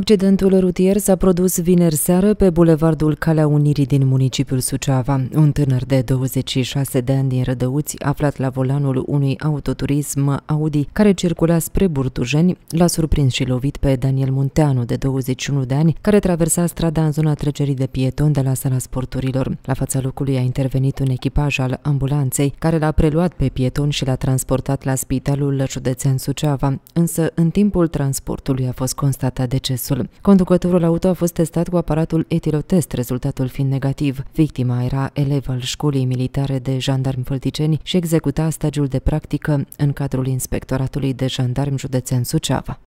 Accidentul rutier s-a produs vineri seară pe bulevardul Calea Unirii din municipiul Suceava. Un tânăr de 26 de ani din Rădăuți, aflat la volanul unui autoturism Audi care circula spre Burtujeni, l-a surprins și lovit pe Daniel Munteanu, de 21 de ani, care traversa strada în zona trecerii de pieton de la sala sporturilor. La fața locului a intervenit un echipaj al ambulanței, care l-a preluat pe pieton și l-a transportat la spitalul județean Suceava, însă în timpul transportului a fost constatat decesul decesul. Conducătorul auto a fost testat cu aparatul etilotest, rezultatul fiind negativ. Victima era elev al școlii militare de jandarmi fălticeni și executa stagiul de practică în cadrul inspectoratului de jandarmi județean Suceava.